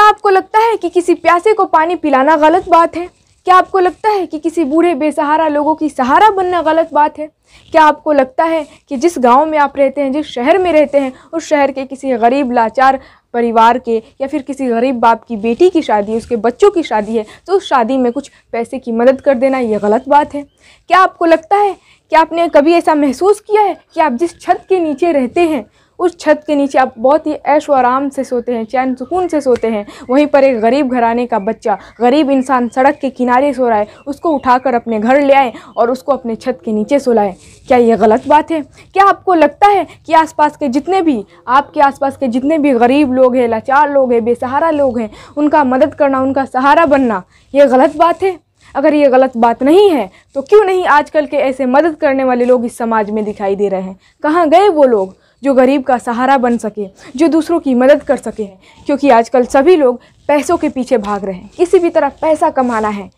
क्या आपको लगता है कि किसी प्यासे को पानी पिलाना गलत बात है क्या आपको लगता है कि किसी बूढ़े बेसहारा लोगों की सहारा बनना गलत बात है क्या आपको लगता है कि जिस गांव में आप रहते हैं जिस शहर में रहते हैं उस शहर के किसी गरीब लाचार परिवार के या फिर किसी गरीब बाप की बेटी की शादी उसके बच्चों की शादी है तो उस शादी में कुछ पैसे की मदद कर देना ये गलत बात है क्या आपको लगता है कि आपने कभी ऐसा महसूस किया है कि आप जिस छत के नीचे रहते हैं उस छत के नीचे आप बहुत ही ऐश व आराम से सोते हैं चैन सुकून से सोते हैं वहीं पर एक गरीब घराने का बच्चा गरीब इंसान सड़क के किनारे सो रहा है उसको उठाकर अपने घर ले आए और उसको अपने छत के नीचे सोलाएँ क्या ये गलत बात है क्या आपको लगता है कि आसपास के जितने भी आपके आसपास के जितने भी गरीब लोग हैं लाचार लोग हैं बेसहारा लोग हैं उनका मदद करना उनका सहारा बनना ये गलत बात है अगर ये गलत बात नहीं है तो क्यों नहीं आजकल के ऐसे मदद करने वाले लोग इस समाज में दिखाई दे रहे हैं कहाँ गए वो लोग जो गरीब का सहारा बन सके जो दूसरों की मदद कर सके क्योंकि आजकल सभी लोग पैसों के पीछे भाग रहे हैं किसी भी तरह पैसा कमाना है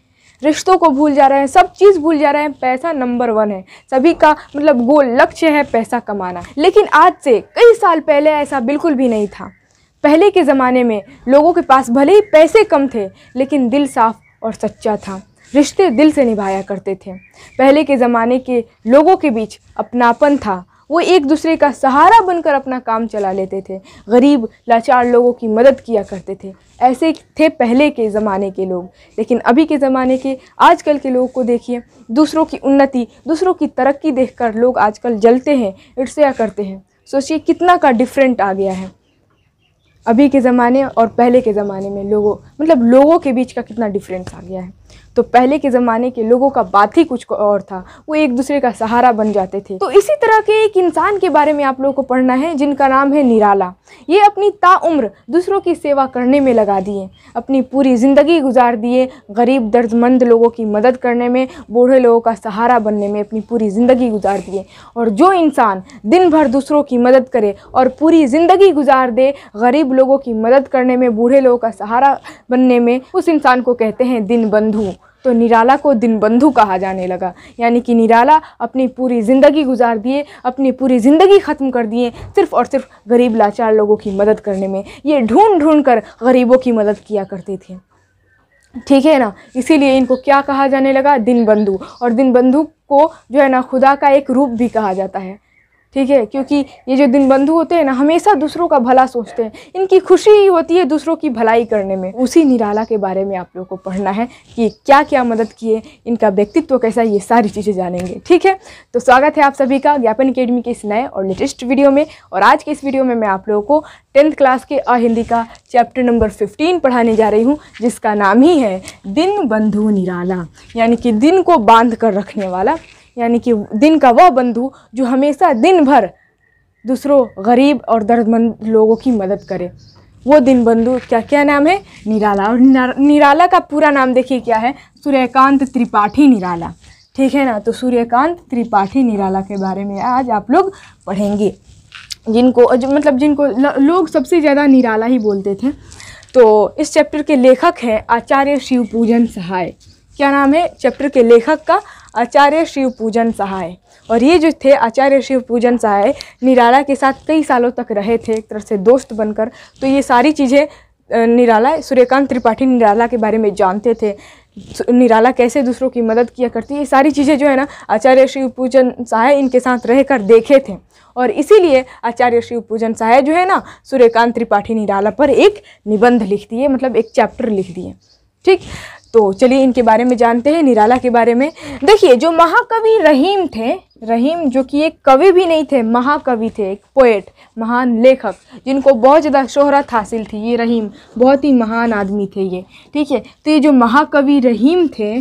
रिश्तों को भूल जा रहे हैं सब चीज़ भूल जा रहे हैं पैसा नंबर वन है सभी का मतलब गोल लक्ष्य है पैसा कमाना लेकिन आज से कई साल पहले ऐसा बिल्कुल भी नहीं था पहले के ज़माने में लोगों के पास भले ही पैसे कम थे लेकिन दिल साफ और सच्चा था रिश्ते दिल से निभाया करते थे पहले के ज़माने के लोगों के बीच अपनापन था वो एक दूसरे का सहारा बनकर अपना काम चला लेते थे गरीब लाचार लोगों की मदद किया करते थे ऐसे थे पहले के ज़माने के लोग लेकिन अभी के ज़माने के आजकल के लोगों को देखिए दूसरों की उन्नति दूसरों की तरक्की देखकर लोग आजकल जलते हैं इर्ष्या करते हैं सोचिए कितना का डिफरेंट आ गया है अभी के ज़माने और पहले के ज़माने में लोगों मतलब लोगों के बीच का कितना डिफरेंस आ गया है तो पहले के ज़माने के लोगों का बात ही कुछ और था वो एक दूसरे का सहारा बन जाते थे तो इसी तरह के एक इंसान के बारे में आप लोगों को पढ़ना है जिनका नाम है निराला ये अपनी ताउम्र दूसरों की सेवा करने में लगा दिए अपनी पूरी ज़िंदगी गुजार दिए गरीब दर्दमंद लोगों की मदद करने में बूढ़े लोगों का सहारा बनने में अपनी पूरी ज़िंदगी गुजार दिए और जो इंसान दिन भर दूसरों की मदद करे और पूरी ज़िंदगी गुजार दे गरीब लोगों की मदद करने में बूढ़े लोगों का सहारा बनने में उस इंसान को कहते हैं दिन बंधु तो निराला को दिनबंधु कहा जाने लगा यानी कि निराला अपनी पूरी ज़िंदगी गुजार दिए अपनी पूरी ज़िंदगी ख़त्म कर दिए सिर्फ़ और सिर्फ गरीब लाचार लोगों की मदद करने में ये ढूंढ ढूंढ कर गरीबों की मदद किया करते थे ठीक है ना इसीलिए इनको क्या कहा जाने लगा दिनबंधु और दिनबंधु को जो है ना खुदा का एक रूप भी कहा जाता है ठीक है क्योंकि ये जो दिन बंधु होते हैं ना हमेशा दूसरों का भला सोचते हैं इनकी खुशी ही होती है दूसरों की भलाई करने में उसी निराला के बारे में आप लोगों को पढ़ना है कि क्या क्या मदद किए इनका व्यक्तित्व कैसा ये सारी चीज़ें जानेंगे ठीक है तो स्वागत है आप सभी का ज्ञापन अकेडमी के इस नए और लेटेस्ट वीडियो में और आज के इस वीडियो में मैं आप लोगों को टेंथ क्लास के अ हिंदी का चैप्टर नंबर फिफ्टीन पढ़ाने जा रही हूँ जिसका नाम ही है दिन बंधु निराला यानी कि दिन को बांध कर रखने वाला यानी कि दिन का वह बंधु जो हमेशा दिन भर दूसरों गरीब और दर्दमंद लोगों की मदद करे वो दिन बंधु क्या क्या नाम है निराला और निराला का पूरा नाम देखिए क्या है सूर्यकांत त्रिपाठी निराला ठीक है ना तो सूर्यकांत त्रिपाठी निराला के बारे में आज आप लोग पढ़ेंगे जिनको मतलब जिनको लोग सबसे ज़्यादा निराला ही बोलते थे तो इस चैप्टर के लेखक हैं आचार्य शिव पूजन सहाय क्या नाम है चैप्टर के लेखक का आचार्य शिव पूजन सहाय और ये जो थे आचार्य शिव पूजन सहाय निराला के साथ कई सालों तक रहे थे एक तरह से दोस्त बनकर तो ये सारी चीज़ें निराला सूर्यकांत त्रिपाठी निराला के बारे में जानते थे निराला कैसे दूसरों की मदद किया करती ये सारी चीज़ें जो है ना आचार्य शिव पूजन सहाय इनके साथ रह देखे थे और इसीलिए आचार्य शिव पूजन सहाय जो है ना सूर्यकांत त्रिपाठी निराला पर एक निबंध लिख दिए मतलब एक चैप्टर लिख दिए ठीक तो चलिए इनके बारे में जानते हैं निराला के बारे में देखिए जो महाकवि रहीम थे रहीम जो कि एक कवि भी नहीं थे महाकवि थे एक पोएट महान लेखक जिनको बहुत ज़्यादा शोहरत हासिल थी ये रहीम बहुत ही महान आदमी थे ये ठीक है तो ये जो महाकवि रहीम थे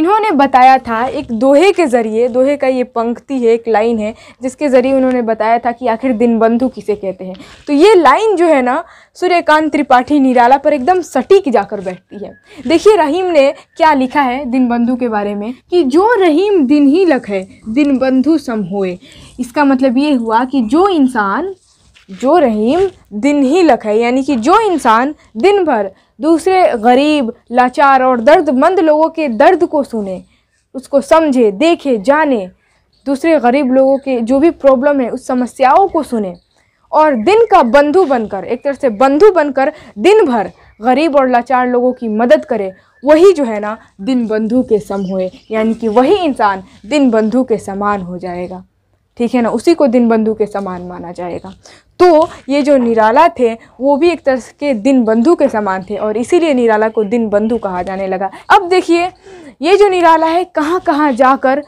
इन्होंने बताया था एक दोहे के ज़रिए दोहे का ये पंक्ति है एक लाइन है जिसके ज़रिए उन्होंने बताया था कि आखिर दिनबंधु किसे कहते हैं तो ये लाइन जो है ना सूर्यकांत त्रिपाठी निराला पर एकदम सटीक जाकर बैठती है देखिए रहीम ने क्या लिखा है दिनबंधु के बारे में कि जो रहीम दिन ही लख है दिनबंधु बंधु सम होए इसका मतलब ये हुआ कि जो इंसान जो रहीम दिन ही लख है यानी कि जो इंसान दिन भर दूसरे गरीब लाचार और दर्दमंद लोगों के दर्द को सुने उसको समझे देखे जाने दूसरे गरीब लोगों के जो भी प्रॉब्लम है उस समस्याओं को सुने और दिन का बंधु बनकर एक तरह से बंधु बनकर दिन भर गरीब और लाचार लोगों की मदद करे वही जो है ना दिन बंधु के सम होए यानी कि वही इंसान दिन बंधु के समान हो जाएगा ठीक है ना उसी को दिन बंधु के समान माना जाएगा तो ये जो निराला थे वो भी एक तरह के दिन बंधु के समान थे और इसीलिए निराला को दिन बंधु कहा जाने लगा अब देखिए ये जो निराला है कहाँ कहाँ जाकर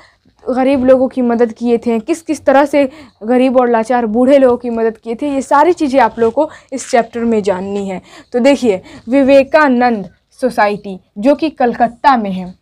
गरीब लोगों की मदद किए थे किस किस तरह से गरीब और लाचार बूढ़े लोगों की मदद किए थे ये सारी चीज़ें आप लोगों को इस चैप्टर में जाननी है तो देखिए विवेकानंद सोसाइटी जो कि कलकत्ता में है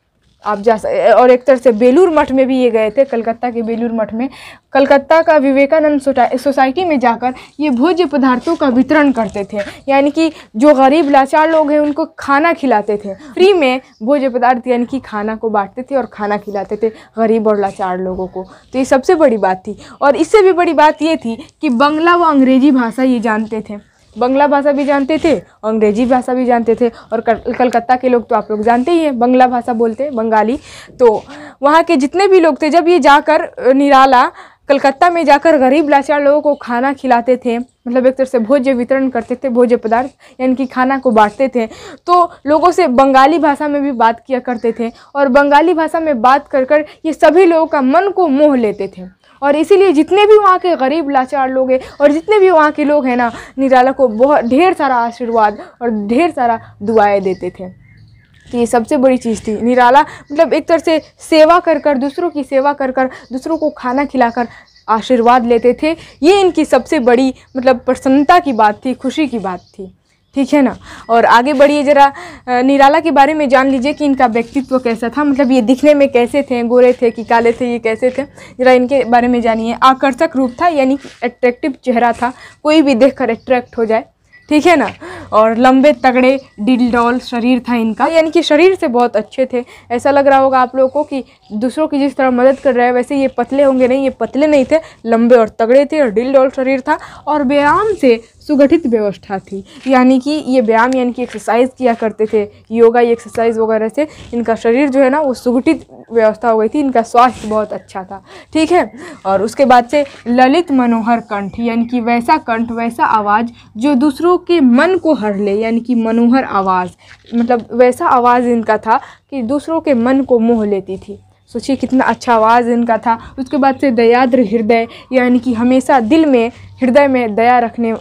आप जा और एक तरह से बेलूर मठ में भी ये गए थे कलकत्ता के बेलूर मठ में कलकत्ता का विवेकानंद सोसाइटी में जाकर ये भोज्य पदार्थों का वितरण करते थे यानी कि जो गरीब लाचार लोग हैं उनको खाना खिलाते थे फ्री में भोज्य पदार्थ यानी कि खाना को बांटते थे और खाना खिलाते थे गरीब और लाचार लोगों को तो ये सबसे बड़ी बात थी और इससे भी बड़ी बात ये थी कि बंगला व अंग्रेज़ी भाषा ये जानते थे बंगला भाषा भी जानते थे अंग्रेजी भाषा भी जानते थे और कलकत्ता के लोग तो आप लोग जानते ही हैं बंगला भाषा बोलते हैं बंगाली तो वहाँ के जितने भी लोग थे जब ये जाकर निराला कलकत्ता में जाकर गरीब लाचार लोगों को खाना खिलाते थे मतलब एक तरह से भोज्य वितरण करते थे भोज्य पदार्थ यानी कि खाना को बांटते थे तो लोगों से बंगाली भाषा में भी बात किया करते थे और बंगाली भाषा में बात कर कर ये सभी लोगों का मन को मोह लेते थे और इसीलिए जितने भी वहाँ के गरीब लाचार लोग हैं और जितने भी वहाँ के लोग हैं ना निराला को बहुत ढेर सारा आशीर्वाद और ढेर सारा दुआएँ देते थे तो ये सबसे बड़ी चीज़ थी निराला मतलब एक तरह से सेवा कर कर दूसरों की सेवा कर कर दूसरों को खाना खिलाकर आशीर्वाद लेते थे ये इनकी सबसे बड़ी मतलब प्रसन्नता की बात थी खुशी की बात थी ठीक है ना और आगे बढ़िए ज़रा निराला के बारे में जान लीजिए कि इनका व्यक्तित्व कैसा था मतलब ये दिखने में कैसे थे गोरे थे कि काले थे ये कैसे थे ज़रा इनके बारे में जानिए आकर्षक रूप था यानी कि अट्रैक्टिव चेहरा था कोई भी देखकर अट्रैक्ट हो जाए ठीक है ना और लंबे तगड़े डिल डॉल शरीर था इनका यानी कि शरीर से बहुत अच्छे थे ऐसा लग रहा होगा आप लोगों को कि दूसरों की जिस तरह मदद कर रहे हैं वैसे ये पतले होंगे नहीं ये पतले नहीं थे लंबे और तगड़े थे और डिल डॉल शरीर था और व्यायाम से सुगठित व्यवस्था थी यानी कि ये व्यायाम यानी कि एक्सरसाइज किया करते थे योगा एक्सरसाइज वगैरह से इनका शरीर जो है ना वो सुगठित व्यवस्था हो गई थी इनका स्वास्थ्य बहुत अच्छा था ठीक है और उसके बाद से ललित मनोहर कंठ यानी कि वैसा कंठ वैसा आवाज़ जो दूसरों के मन को हर ले यानी कि मनोहर आवाज़ मतलब वैसा आवाज़ इनका था कि दूसरों के मन को मोह लेती थी सोचिए कितना अच्छा आवाज़ इनका था उसके बाद से दयाद्र हृदय यानी कि हमेशा दिल में हृदय में दया रखने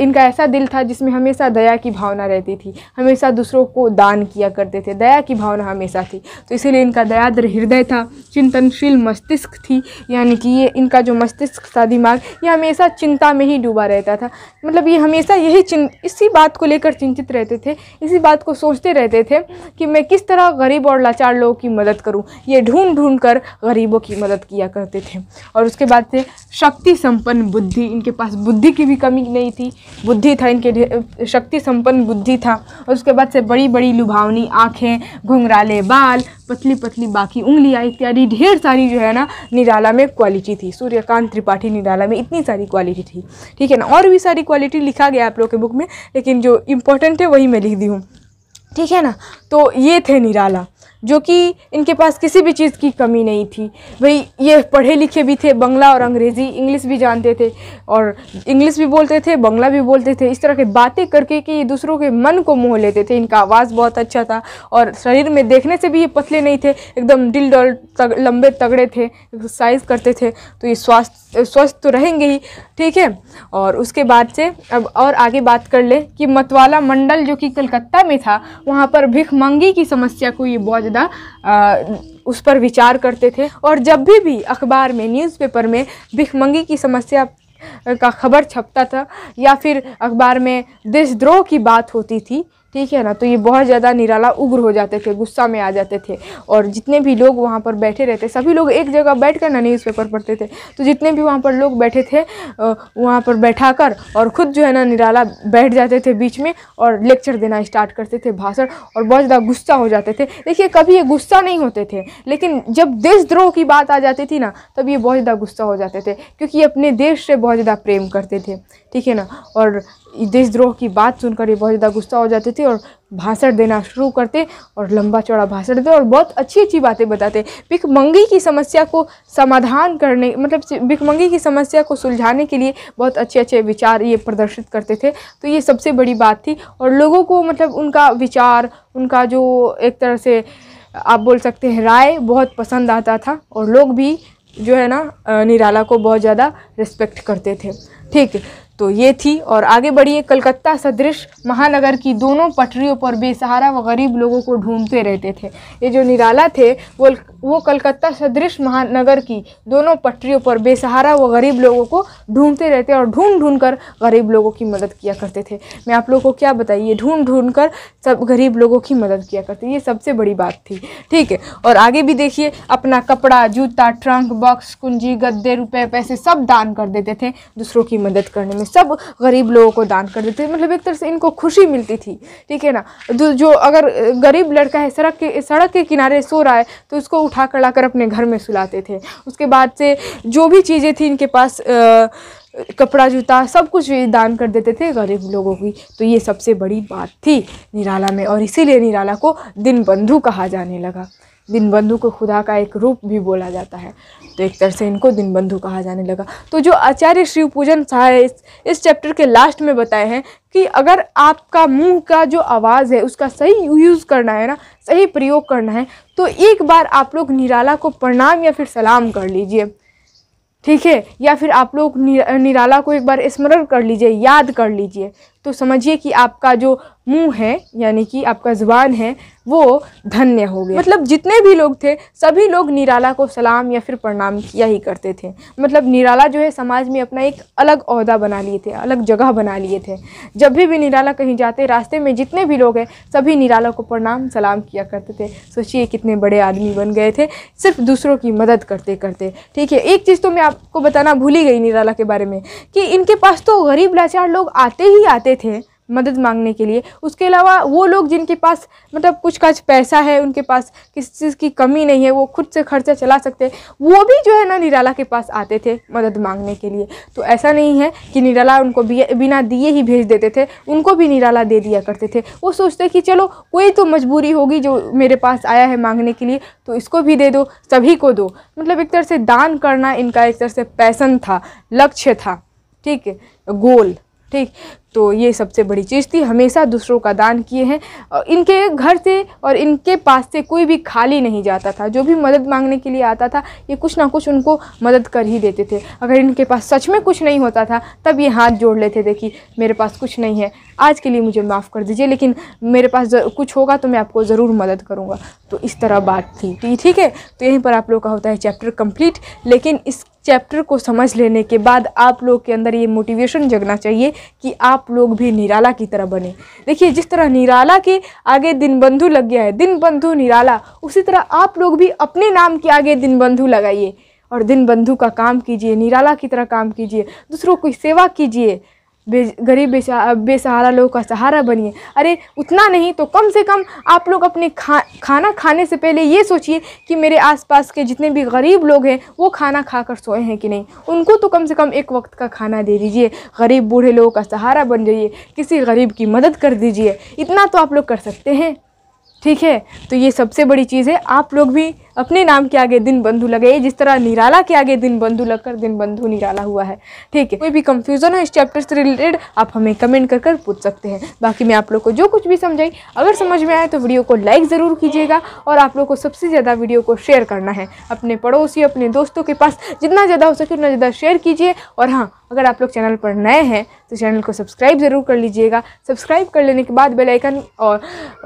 इनका ऐसा दिल था जिसमें हमेशा दया की भावना रहती थी हमेशा दूसरों को दान किया करते थे दया की भावना हमेशा थी तो इसीलिए इनका दयाद्र हृदय था चिंतनशील मस्तिष्क थी यानी कि ये इनका जो मस्तिष्क था दिमाग ये हमेशा चिंता में ही डूबा रहता था मतलब ये हमेशा यही चिं इसी बात को लेकर चिंतित रहते थे इसी बात को सोचते रहते थे कि मैं किस तरह गरीब और लाचार लोगों की मदद करूँ ये ढूंढ ढूंढ कर गरीबों की मदद किया करते थे और उसके बाद से शक्ति संपन्न बुद्धि इनके पास बुद्धि की भी कमी नहीं थी बुद्धि था इनके शक्ति संपन्न बुद्धि था और उसके बाद से बड़ी बड़ी लुभावनी आँखें घुंघराले बाल पतली पतली बाकी उंगलियाँ इत्यादि ढेर सारी जो है ना निराला में क्वालिटी थी सूर्यकांत त्रिपाठी निराला में इतनी सारी क्वालिटी थी ठीक है ना और भी सारी क्वालिटी लिखा गया आप लोग के बुक में लेकिन जो इम्पोर्टेंट है वही मैं लिख दी हूँ ठीक है ना तो ये थे निराला जो कि इनके पास किसी भी चीज़ की कमी नहीं थी भाई ये पढ़े लिखे भी थे बंगला और अंग्रेज़ी इंग्लिश भी जानते थे और इंग्लिश भी बोलते थे बंगला भी बोलते थे इस तरह की बातें करके कि ये दूसरों के मन को मोह लेते थे इनका आवाज़ बहुत अच्छा था और शरीर में देखने से भी ये पतले नहीं थे एकदम दिल डल तग, लंबे तगड़े थे एक्सरसाइज करते थे तो ये स्वास्थ्य स्वस्थ तो रहेंगे ही ठीक है और उसके बाद से अब और आगे बात कर ले कि मतवाला मंडल जो कि कलकत्ता में था वहाँ पर भिख मंगी की समस्या को ये बहुत मौजूदा उस पर विचार करते थे और जब भी भी अखबार में न्यूज़पेपर में भिखमंगी की समस्या का खबर छपता था या फिर अखबार में देशद्रोह की बात होती थी ठीक है ना तो ये बहुत ज़्यादा निराला उग्र हो जाते थे गुस्सा में आ जाते थे और जितने भी लोग वहाँ पर बैठे रहते सभी लोग एक जगह बैठ कर ना न्यूज़पेपर पढ़ते थे तो जितने भी वहाँ पर लोग बैठे थे वहाँ पर बैठा कर और ख़ुद जो है ना निराला बैठ जाते थे बीच में और लेक्चर देना स्टार्ट करते थे भाषण और बहुत ज़्यादा गुस्सा हो जाते थे देखिए कभी ये गुस्सा नहीं होते थे लेकिन जब देशद्रोह की बात आ जाती थी ना तब ये बहुत ज़्यादा गुस्सा हो जाते थे क्योंकि ये अपने देश से बहुत ज़्यादा प्रेम करते थे ठीक है ना और देशद्रोह की बात सुनकर ये बहुत ज़्यादा गुस्सा हो जाते थे और भाषण देना शुरू करते और लंबा चौड़ा भाषण देते और बहुत अच्छी अच्छी बातें बताते भिकमंगी की समस्या को समाधान करने मतलब भिकमंगी की समस्या को सुलझाने के लिए बहुत अच्छे अच्छे विचार ये प्रदर्शित करते थे तो ये सबसे बड़ी बात थी और लोगों को मतलब उनका विचार उनका जो एक तरह से आप बोल सकते हैं राय बहुत पसंद आता था और लोग भी जो है ना निराला को बहुत ज़्यादा रिस्पेक्ट करते थे ठीक तो ये थी और आगे बढ़िए कलकत्ता सदृश महानगर की दोनों पटरियों पर बेसहारा व गरीब लोगों को ढूंढते रहते थे ये जो निराला थे वो वो कलकत्ता सदृश महानगर की दोनों पटरियों पर बेसहारा व गरीब लोगों को ढूंढते रहते और ढूंढ ढूंढ कर गरीब लोगों की मदद किया करते थे मैं आप लोगों को क्या बताइए ढूंढ ढूंढ कर सब गरीब लोगों की मदद किया करते ये सबसे बड़ी बात थी ठीक है और आगे भी देखिए अपना कपड़ा जूता ट्रंक बॉक्स कुंजी गद्दे रुपये पैसे सब दान कर देते थे दूसरों की मदद करने में सब गरीब लोगों को दान कर देते थे मतलब एक तरह से इनको खुशी मिलती थी ठीक है ना जो अगर गरीब लड़का है सड़क के सड़क के किनारे सो रहा है तो उसको उठा कर लाकर अपने घर में सुलाते थे उसके बाद से जो भी चीज़ें थी इनके पास आ, कपड़ा जूता सब कुछ दान कर देते थे गरीब लोगों की तो ये सबसे बड़ी बात थी निराला में और इसीलिए निराला को दिन बंधु कहा जाने लगा दिनबंधु को खुदा का एक रूप भी बोला जाता है तो एक तरह से इनको दिनबंधु कहा जाने लगा तो जो आचार्य शिव पूजन शाह इस, इस चैप्टर के लास्ट में बताए हैं कि अगर आपका मुंह का जो आवाज़ है उसका सही यूज़ करना है ना सही प्रयोग करना है तो एक बार आप लोग निराला को प्रणाम या फिर सलाम कर लीजिए ठीक है या फिर आप लोग निराला को एक बार स्मरण कर लीजिए याद कर लीजिए तो समझिए कि आपका जो मुंह है यानी कि आपका ज़ुबान है वो धन्य हो गया मतलब जितने भी लोग थे सभी लोग निराला को सलाम या फिर प्रणाम किया ही करते थे मतलब निराला जो है समाज में अपना एक अलग अहदा बना लिए थे अलग जगह बना लिए थे जब भी भी निराला कहीं जाते रास्ते में जितने भी लोग हैं सभी निराला को प्रणाम सलाम किया करते थे सोचिए कितने बड़े आदमी बन गए थे सिर्फ दूसरों की मदद करते करते ठीक है एक चीज़ तो मैं आपको बताना भूली गई निराला के बारे में कि इनके पास तो गरीब लाचार लोग आते ही आते थे मदद मांगने के लिए उसके अलावा वो लोग जिनके पास मतलब कुछ काज पैसा है उनके पास किसी चीज़ की कमी नहीं है वो खुद से खर्चा चला सकते हैं वो भी जो है ना निराला के पास आते थे मदद मांगने के लिए तो ऐसा नहीं है कि निराला उनको बिना दिए ही भेज देते थे उनको भी निराला दे दिया करते थे वो सोचते कि चलो कोई तो मजबूरी होगी जो मेरे पास आया है मांगने के लिए तो इसको भी दे दो सभी को दो मतलब एक तरह से दान करना इनका एक तरह से पैसन था लक्ष्य था ठीक है गोल ठीक तो ये सबसे बड़ी चीज़ थी हमेशा दूसरों का दान किए हैं और इनके घर से और इनके पास से कोई भी खाली नहीं जाता था जो भी मदद मांगने के लिए आता था ये कुछ ना कुछ उनको मदद कर ही देते थे अगर इनके पास सच में कुछ नहीं होता था तब ये हाथ जोड़ लेते थे कि मेरे पास कुछ नहीं है आज के लिए मुझे माफ़ कर दीजिए लेकिन मेरे पास कुछ होगा तो मैं आपको ज़रूर मदद करूँगा तो इस तरह बात थी ठीक है तो यहीं पर आप लोग का होता है चैप्टर कम्प्लीट लेकिन इस चैप्टर को समझ लेने के बाद आप लोग के अंदर ये मोटिवेशन जगना चाहिए कि आप लोग भी निराला की तरह बने देखिए जिस तरह निराला के आगे दिन बंधु लग गया है दिन बंधु निराला उसी तरह आप लोग भी अपने नाम के आगे दिन बंधु लगाइए और दिन बंधु का काम कीजिए निराला की तरह काम कीजिए दूसरों की सेवा कीजिए बे, गरीब बेसहारा बेसहारा लोगों का सहारा बनिए अरे उतना नहीं तो कम से कम आप लोग अपने खा खाना खाने से पहले ये सोचिए कि मेरे आसपास के जितने भी गरीब लोग हैं वो खाना खा कर सोए हैं कि नहीं उनको तो कम से कम एक वक्त का खाना दे दीजिए गरीब बूढ़े लोगों का सहारा बन जाइए किसी गरीब की मदद कर दीजिए इतना तो आप लोग कर सकते हैं ठीक है तो ये सबसे बड़ी चीज़ है आप लोग भी अपने नाम के आगे दिन बंधु लगे जिस तरह निराला के आगे दिन बंधु लगकर दिन बंधु निराला हुआ है ठीक है कोई भी कंफ्यूजन हो इस चैप्टर से रिलेटेड आप हमें कमेंट कर कर पूछ सकते हैं बाकी मैं आप लोग को जो कुछ भी समझाई अगर समझ में आए तो वीडियो को लाइक ज़रूर कीजिएगा और आप लोग को सबसे ज़्यादा वीडियो को शेयर करना है अपने पड़ोसी अपने दोस्तों के पास जितना ज़्यादा हो सके उतना ज़्यादा शेयर कीजिए और हाँ अगर आप लोग चैनल पर नए हैं तो चैनल को सब्सक्राइब ज़रूर कर लीजिएगा सब्सक्राइब कर लेने के बाद बेलाइकन और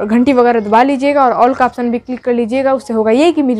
घंटी वगैरह दबा लीजिएगा और ऑल का ऑप्शन भी क्लिक कर लीजिएगा उससे होगा ये कि मेरी